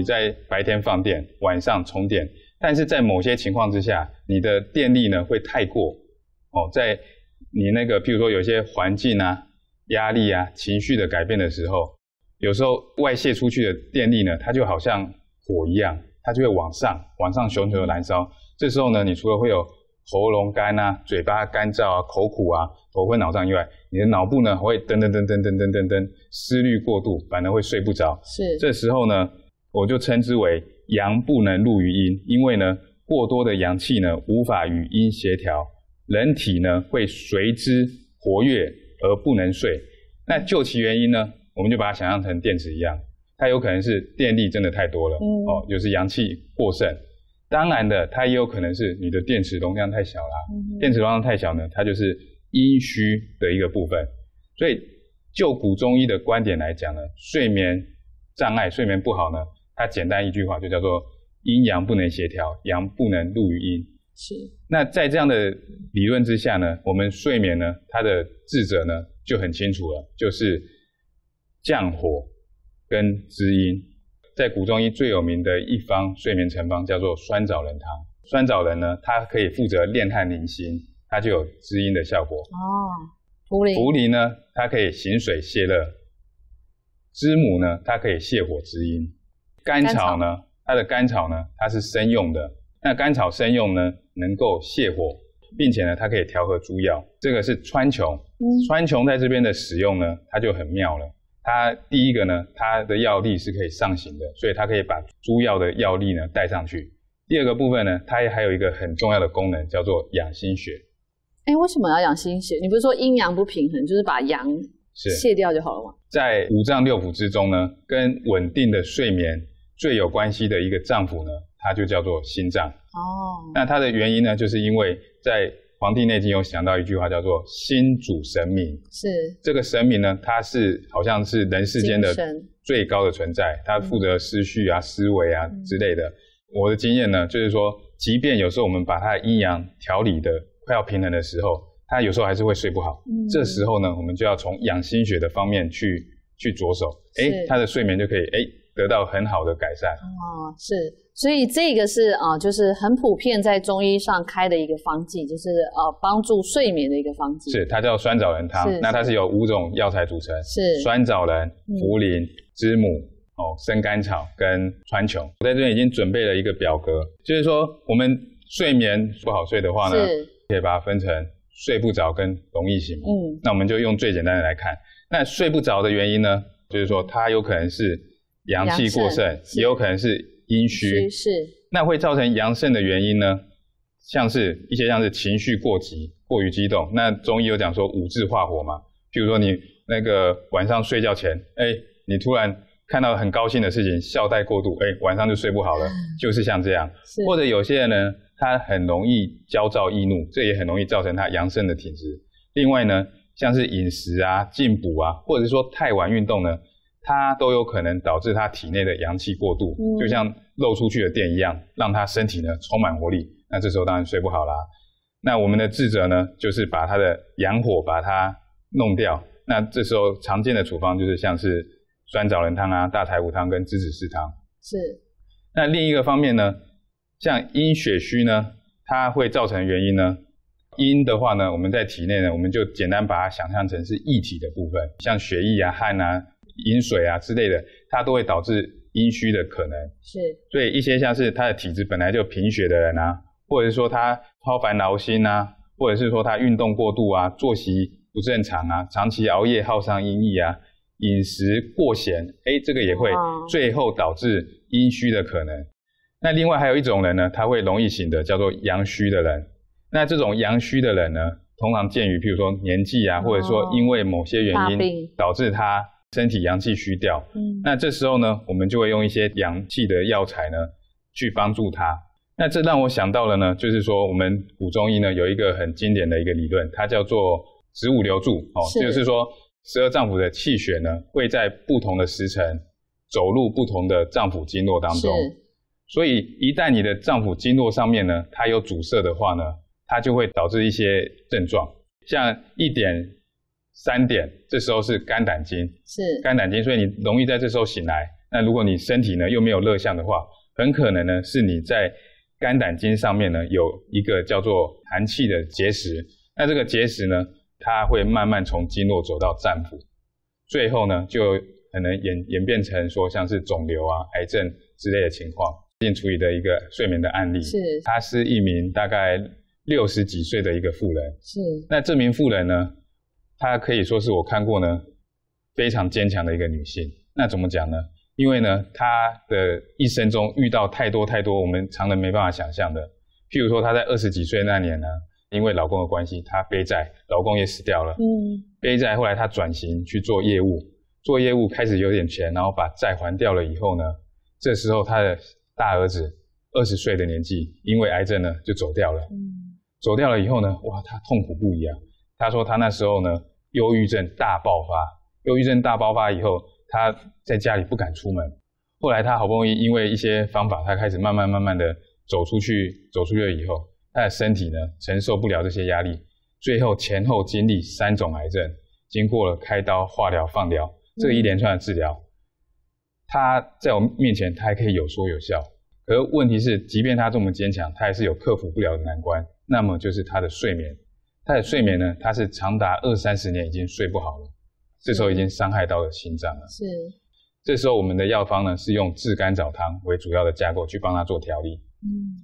你在白天放电，晚上充电，但是在某些情况之下，你的电力呢会太过，哦，在你那个譬如说有些环境啊、压力啊、情绪的改变的时候，有时候外泄出去的电力呢，它就好像火一样，它就会往上，往上熊熊的燃烧。这时候呢，你除了会有喉咙干啊、嘴巴干燥啊、口苦啊、头昏脑胀以外，你的脑部呢会噔噔噔噔噔噔噔噔思虑过度，反而会睡不着。是，这时候呢。我就称之为阳不能入于阴，因为呢，过多的阳气呢无法与阴协调，人体呢会随之活跃而不能睡。那究其原因呢，我们就把它想象成电池一样，它有可能是电力真的太多了，哦，就是阳气过剩。当然的，它也有可能是你的电池容量太小啦。电池容量太小呢，它就是阴虚的一个部分。所以，就古中医的观点来讲呢，睡眠障碍、睡眠不好呢。它简单一句话就叫做阴阳不能协调，阳不能入于阴。是。那在这样的理论之下呢，我们睡眠呢，它的智者呢就很清楚了，就是降火跟滋阴。在古中医最有名的一方睡眠成方叫做酸枣仁汤。酸枣仁呢，它可以负责炼汗宁心，它就有滋阴的效果。哦。茯苓。茯苓呢，它可以行水泄热。知母呢，它可以泻火滋阴。甘草呢，它的甘草呢，它是生用的。那甘草生用呢，能够泻火，并且呢，它可以调和诸药。这个是川穹，川穹在这边的使用呢，它就很妙了。它第一个呢，它的药力是可以上行的，所以它可以把诸药的药力呢带上去。第二个部分呢，它还有一个很重要的功能，叫做养心血。哎，为什么要养心血？你不是说阴阳不平衡，就是把阳是掉就好了吗？在五脏六腑之中呢，跟稳定的睡眠。最有关系的一个脏腑呢，它就叫做心脏。哦。那它的原因呢，就是因为在《黄帝内经》有讲到一句话，叫做“心主神明”。是。这个神明呢，它是好像是人世间的最高的存在，它负责思绪啊、思维啊之类的。我的经验呢，就是说，即便有时候我们把它的阴阳调理的快要平衡的时候，它有时候还是会睡不好。嗯。这时候呢，我们就要从养心血的方面去去着手，哎，他的睡眠就可以，哎。得到很好的改善哦，是，所以这个是啊，就是很普遍在中医上开的一个方剂，就是呃帮助睡眠的一个方剂，是它叫酸枣仁汤。那它是由五种药材组成，是酸枣仁、茯苓、知母、哦生甘草跟川穹。我在这边已经准备了一个表格，就是说我们睡眠不好睡的话呢，可以把它分成睡不着跟容易醒。嗯，那我们就用最简单的来看，那睡不着的原因呢，就是说它有可能是。阳气过盛，也有可能是阴虚，是那会造成阳盛的原因呢？像是一些像是情绪过急、过于激动，那中医有讲说五志化火嘛？譬如说你那个晚上睡觉前，哎，你突然看到很高兴的事情，笑太过度，哎，晚上就睡不好了，就是像这样。或者有些人呢，他很容易焦躁易怒，这也很容易造成他阳盛的体质。另外呢，像是饮食啊、进补啊，或者是说太晚运动呢。它都有可能导致他体内的阳气过度，就像漏出去的电一样，让他身体呢充满活力。那这时候当然睡不好啦。那我们的智者呢，就是把他的阳火把它弄掉。那这时候常见的处方就是像是酸枣仁汤啊、大柴胡汤跟栀子豉汤。是。那另一个方面呢，像阴血虚呢，它会造成原因呢，阴的话呢，我们在体内呢，我们就简单把它想象成是液体的部分，像血液啊、汗啊。饮水啊之类的，它都会导致阴虚的可能。是，所以一些像是他的体质本来就贫血的人啊，或者是说他操烦劳心啊，或者是说他运动过度啊，作息不正常啊，长期熬夜耗伤阴液啊，饮食过咸，哎，这个也会最后导致阴虚的可能。那另外还有一种人呢，他会容易醒的，叫做阳虚的人。那这种阳虚的人呢，通常见于譬如说年纪啊，或者说因为某些原因导致他。身体阳气虚掉，嗯，那这时候呢，我们就会用一些阳气的药材呢，去帮助他。那这让我想到了呢，就是说我们古中医呢有一个很经典的一个理论，它叫做“植物流注”哦，就是说十二脏腑的气血呢会在不同的时辰走入不同的脏腑经络当中，所以一旦你的脏腑经络上面呢，它有阻塞的话呢，它就会导致一些症状，像一点。三点，这时候是肝胆经，是肝胆经，所以你容易在这时候醒来。那如果你身体呢又没有热象的话，很可能呢是你在肝胆经上面呢有一个叫做寒气的结石。那这个结石呢，它会慢慢从经络走到脏腑，最后呢就可能演演变成说像是肿瘤啊、癌症之类的情况。并处理的一个睡眠的案例，是。他是一名大概六十几岁的一个妇人，是。那这名妇人呢？她可以说是我看过呢非常坚强的一个女性。那怎么讲呢？因为呢，她的一生中遇到太多太多我们常人没办法想象的。譬如说，她在二十几岁那年呢，因为老公的关系，她背债，老公也死掉了。嗯。背债，后来她转型去做业务，做业务开始有点钱，然后把债还掉了以后呢，这时候她的大儿子二十岁的年纪，因为癌症呢就走掉了。嗯。走掉了以后呢，哇，她痛苦不已啊！她说她那时候呢。忧郁症大爆发，忧郁症大爆发以后，他在家里不敢出门。后来他好不容易因为一些方法，他开始慢慢慢慢的走出去。走出去了以后，他的身体呢承受不了这些压力，最后前后经历三种癌症，经过了开刀、化疗、放疗这一连串的治疗，他在我们面前他还可以有说有笑。是问题是，即便他这么坚强，他还是有克服不了的难关。那么就是他的睡眠。他的睡眠呢？他是长达二三十年已经睡不好了，这时候已经伤害到了心脏了。是，这时候我们的药方呢是用炙甘草汤为主要的架构去帮他做调理。嗯，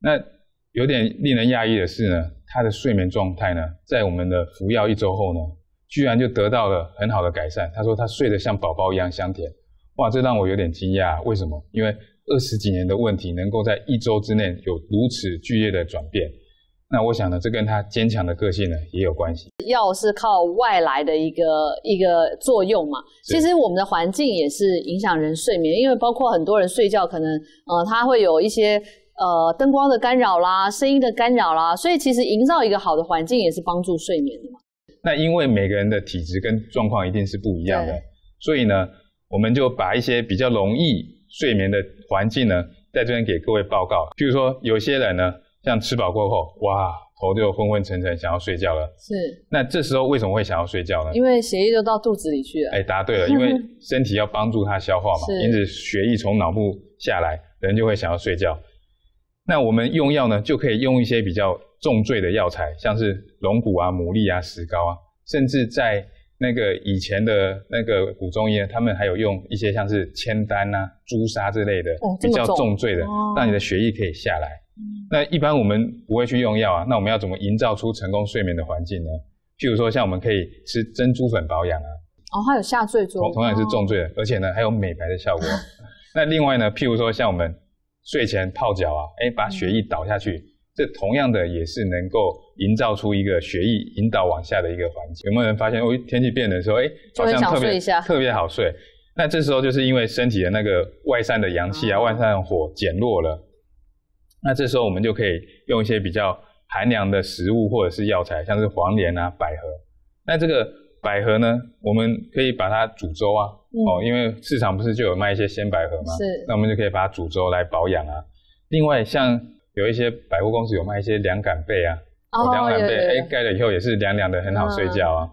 那有点令人讶异的是呢，他的睡眠状态呢，在我们的服药一周后呢，居然就得到了很好的改善。他说他睡得像宝宝一样香甜。哇，这让我有点惊讶。为什么？因为二十几年的问题能够在一周之内有如此剧烈的转变。那我想呢，这跟他坚强的个性呢也有关系。药是靠外来的一个一个作用嘛，其实我们的环境也是影响人睡眠，因为包括很多人睡觉可能，呃，他会有一些呃灯光的干扰啦，声音的干扰啦，所以其实营造一个好的环境也是帮助睡眠的嘛。那因为每个人的体质跟状况一定是不一样的，所以呢，我们就把一些比较容易睡眠的环境呢，在这边给各位报告，譬如说有些人呢。像吃饱过后，哇，头就昏昏沉沉，想要睡觉了。是。那这时候为什么会想要睡觉呢？因为血液就到肚子里去了。哎，答对了，因为 身体要帮助它消化嘛，因此血液从脑部下来，人就会想要睡觉。那我们用药呢，就可以用一些比较重罪的药材，像是龙骨啊、牡蛎啊、石膏啊，甚至在那个以前的那个古中医呢，他们还有用一些像是千丹啊、朱砂之类的，比较重罪的，让你的血液可以下来。那一般我们不会去用药啊，那我们要怎么营造出成功睡眠的环境呢？譬如说，像我们可以吃珍珠粉保养啊。哦，它有下坠作用。同同样也是重罪的，而且呢还有美白的效果。那另外呢，譬如说像我们睡前泡脚啊，哎把血液导下去，这同样的也是能够营造出一个血液引导往下的一个环境。有没有人发现，哦，天气变冷的时候，哎好像特别特别好睡？那这时候就是因为身体的那个外散的阳气啊，外散的火减弱了。那这时候我们就可以用一些比较寒凉的食物或者是药材，像是黄连啊、百合。那这个百合呢，我们可以把它煮粥啊，哦，因为市场不是就有卖一些鲜百合吗？是。那我们就可以把它煮粥来保养啊。另外，像有一些百货公司有卖一些凉感被啊，哦，凉感被，哎，盖了以后也是凉凉的，很好睡觉啊。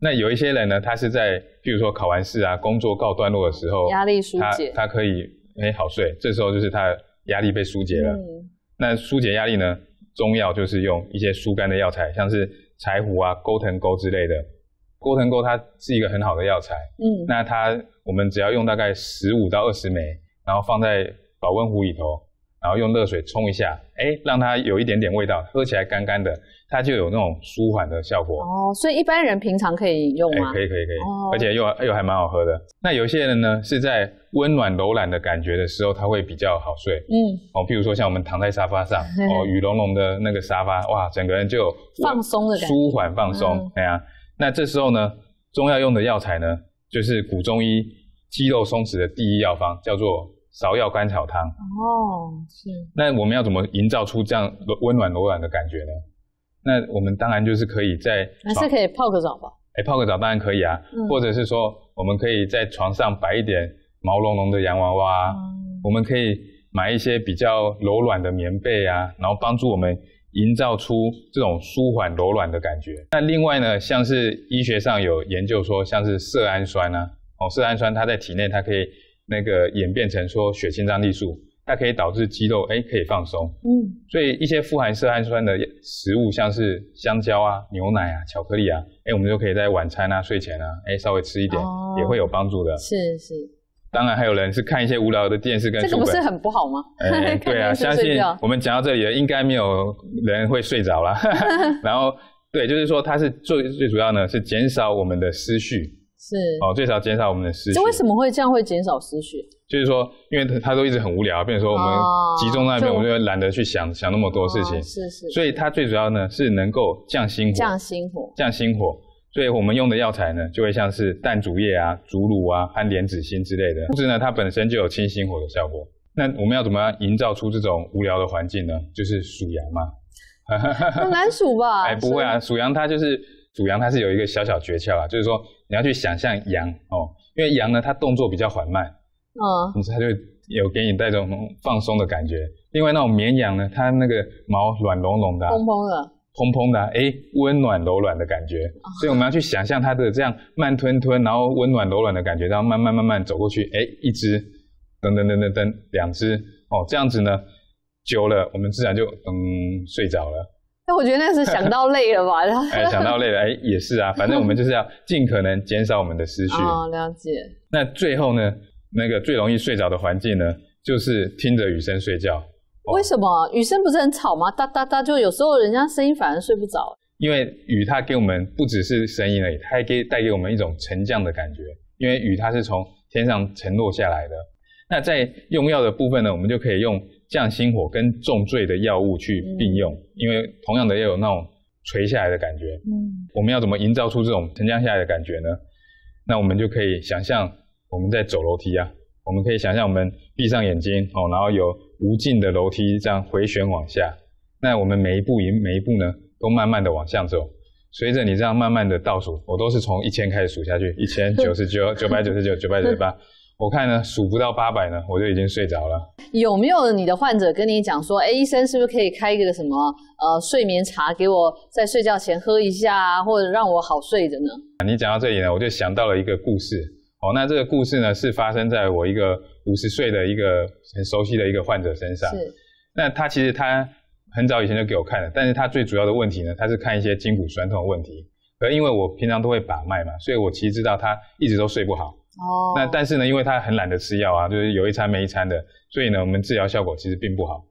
那有一些人呢，他是在，譬如说考完试啊，工作告段落的时候，压力纾解，他可以哎好睡。这时候就是他。压力被疏解了，那疏解压力呢？中药就是用一些疏肝的药材，像是柴胡啊、钩藤钩之类的。钩藤钩它是一个很好的药材，嗯，那它我们只要用大概十五到二十枚，然后放在保温壶里头。然后用热水冲一下，哎，让它有一点点味道，喝起来干干的，它就有那种舒缓的效果。哦，所以一般人平常可以用吗？哎，可以可以可以。而且又又还蛮好喝的。那有些人呢是在温暖柔软的感觉的时候，他会比较好睡。嗯。哦，譬如说像我们躺在沙发上，哦，雨茸茸的那个沙发，哇，整个人就放松的舒缓放松。哎呀，那这时候呢，中药用的药材呢，就是古中医肌肉松弛的第一药方，叫做。芍药甘草汤哦，是。那我们要怎么营造出这样温暖柔软的感觉呢？那我们当然就是可以在还是可以泡个澡吧。哎，泡个澡当然可以啊，或者是说我们可以在床上摆一点毛茸茸的洋娃娃，我们可以买一些比较柔软的棉被啊，然后帮助我们营造出这种舒缓柔软的感觉。那另外呢，像是医学上有研究说，像是色氨酸啊，哦，色氨酸它在体内它可以。那个演变成说血清张力素，它可以导致肌肉哎可以放松，嗯，所以一些富含色氨酸的食物，像是香蕉啊、牛奶啊、巧克力啊，哎，我们就可以在晚餐呐、睡前啊，哎，稍微吃一点也会有帮助的。是是。当然还有人是看一些无聊的电视跟书本，这不是很不好吗？哎，对啊，相信我们讲到这里，应该没有人会睡着了。然后对，就是说它是最最主要呢，是减少我们的思绪。是哦，最少减少我们的思绪。就为什么会这样会减少思绪？就是说，因为他都一直很无聊，比如说我们集中在那边，我们就懒得去想想那么多事情。是是。所以它最主要呢是能够降心火。降心火，降心火。所以我们用的药材呢，就会像是淡竹叶啊、竹茹啊和莲子心之类的，同时呢它本身就有清心火的效果。那我们要怎么样营造出这种无聊的环境呢？就是属羊嘛。很难数吧？哎，不会啊，属羊它就是。主羊它是有一个小小诀窍啊，就是说你要去想象羊哦，因为羊呢它动作比较缓慢，哦，它就有给你带着放松的感觉。另外那种绵羊呢，它那个毛软绒绒的，蓬蓬的，蓬蓬的，哎，温暖柔软的感觉。所以我们要去想象它的这样慢吞吞，然后温暖柔软的感觉，然后慢慢慢慢走过去，哎，一只，噔噔噔噔噔，两只，哦，这样子呢，久了我们自然就嗯睡着了。那 我觉得那是想到累了吧？哎，想到累了，哎，也是啊。反正我们就是要尽可能减少我们的思绪。哦，了解。那最后呢，那个最容易睡着的环境呢，就是听着雨声睡觉。为什么雨声不是很吵吗？哒哒哒，就有时候人家声音反而睡不着。因为雨它给我们不只是声音而已，它还可以带给我们一种沉降的感觉。因为雨它是从天上沉落下来的。那在用药的部分呢，我们就可以用。降心火跟重罪的药物去并用，因为同样的要有那种垂下来的感觉。嗯，我们要怎么营造出这种沉降下来的感觉呢？那我们就可以想象我们在走楼梯啊，我们可以想象我们闭上眼睛哦，然后有无尽的楼梯这样回旋往下。那我们每一步，每一步呢，都慢慢的往下走。随着你这样慢慢的倒数，我都是从一千开始数下去，一千九十九，九百九十九，九百九十八。我看呢，数不到八百呢，我就已经睡着了。有没有你的患者跟你讲说，哎，医生是不是可以开一个什么呃睡眠茶给我在睡觉前喝一下，或者让我好睡的呢？你讲到这里呢，我就想到了一个故事。哦，那这个故事呢是发生在我一个五十岁的一个很熟悉的一个患者身上。是。那他其实他很早以前就给我看了，但是他最主要的问题呢，他是看一些筋骨酸痛的问题。而因为我平常都会把脉嘛，所以我其实知道他一直都睡不好。哦，那但是呢，因为他很懒得吃药啊，就是有一餐没一餐的，所以呢，我们治疗效果其实并不好。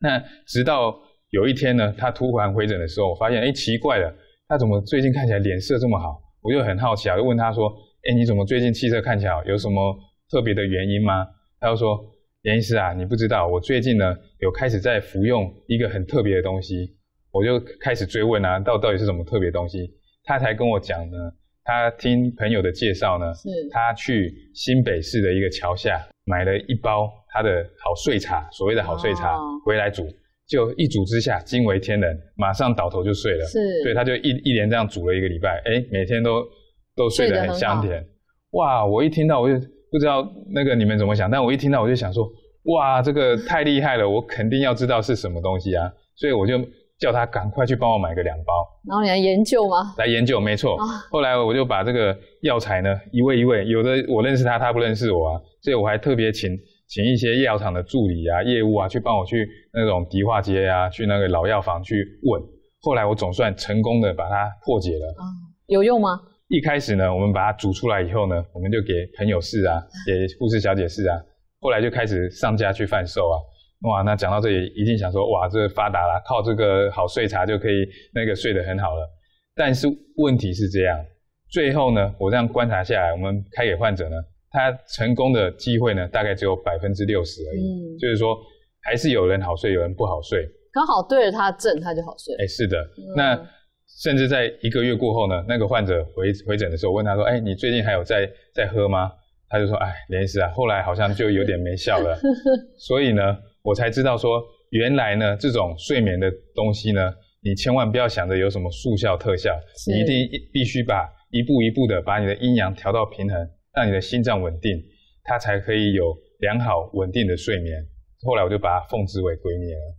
那直到有一天呢，他突然回诊的时候，我发现，哎，奇怪了，他怎么最近看起来脸色这么好？我就很好奇啊，就问他说，哎，你怎么最近气色看起来有什么特别的原因吗？他就说，严医师啊，你不知道，我最近呢，有开始在服用一个很特别的东西。我就开始追问啊，到到底是什么特别东西？他才跟我讲呢。他听朋友的介绍呢，他去新北市的一个桥下买了一包他的好睡茶，所谓的好睡茶，回来煮，就一煮之下惊为天人，马上倒头就睡了。是，对，他就一一连这样煮了一个礼拜，哎，每天都都睡得很香甜。哇，我一听到我就不知道那个你们怎么想，但我一听到我就想说，哇，这个太厉害了，我肯定要知道是什么东西啊，所以我就叫他赶快去帮我买个两包。然后你来研究吗？来研究，没错。后来我就把这个药材呢，一位一位，有的我认识他，他不认识我啊，所以我还特别请请一些药厂的助理啊、业务啊，去帮我去那种迪化街啊，去那个老药房去问。后来我总算成功的把它破解了。有用吗？一开始呢，我们把它煮出来以后呢，我们就给朋友试啊，给护士小姐试啊，后来就开始上架去贩售啊。哇，那讲到这里一定想说哇，这发达了，靠这个好睡茶就可以那个睡得很好了。但是问题是这样，最后呢，我这样观察下来，我们开给患者呢，他成功的机会呢，大概只有百分之六十而已。嗯。就是说，还是有人好睡，有人不好睡。刚好对着他正，他就好睡。哎，是的。那甚至在一个月过后呢，那个患者回回诊的时候，问他说：“哎，你最近还有在在喝吗？”他就说：“哎，连一次啊。”后来好像就有点没效了。所以呢。我才知道说，原来呢，这种睡眠的东西呢，你千万不要想着有什么速效特效，你一定必须把一步一步的把你的阴阳调到平衡，让你的心脏稳定，它才可以有良好稳定的睡眠。后来我就把它奉之为圭臬了。